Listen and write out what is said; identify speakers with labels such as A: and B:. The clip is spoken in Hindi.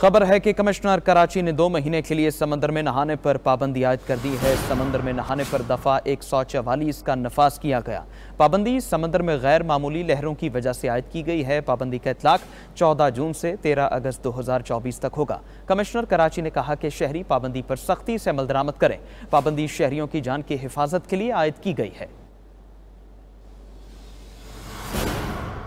A: खबर है कि कमिश्नर कराची ने दो महीने के लिए समंदर में नहाने पर पाबंदी आयद कर दी है समंदर में नहाने पर दफ़ा एक सौ चवालीस का नफाज किया गया पाबंदी समंदर में गैर मामूली लहरों की वजह से आयद की गई है पाबंदी का इतलाक चौदह जून से तेरह अगस्त दो हज़ार चौबीस तक होगा कमिश्नर कराची ने कहा कि शहरी पाबंदी पर सख्ती से अमल दरामद करें पाबंदी शहरियों की जान की हिफाजत के लिए आयद की गई है